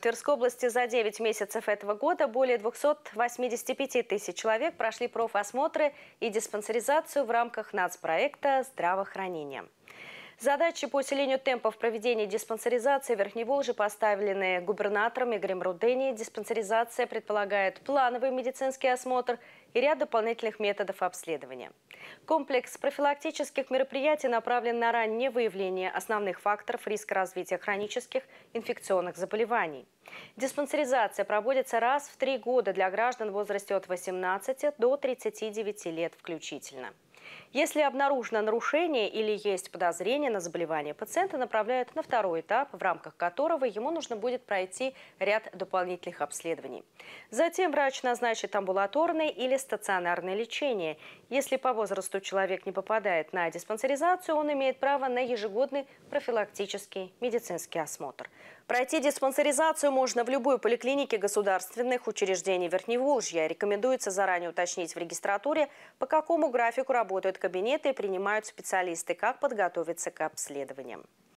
В Тверской области за 9 месяцев этого года более 285 тысяч человек прошли профосмотры и диспансеризацию в рамках нацпроекта «Здравоохранение». Задачи по усилению темпов проведения диспансеризации Верхней Волжи поставлены губернатором Игорем Рудени. Диспансеризация предполагает плановый медицинский осмотр и ряд дополнительных методов обследования. Комплекс профилактических мероприятий направлен на раннее выявление основных факторов риска развития хронических инфекционных заболеваний. Диспансеризация проводится раз в три года для граждан в возрасте от 18 до 39 лет включительно. Если обнаружено нарушение или есть подозрение на заболевание, пациента направляют на второй этап, в рамках которого ему нужно будет пройти ряд дополнительных обследований. Затем врач назначит амбулаторное или стационарное лечение. Если по возрасту человек не попадает на диспансеризацию, он имеет право на ежегодный профилактический медицинский осмотр. Пройти диспансеризацию можно в любой поликлинике государственных учреждений Верхневолжья. Рекомендуется заранее уточнить в регистратуре, по какому графику работы работают кабинеты и принимают специалисты, как подготовиться к обследованиям.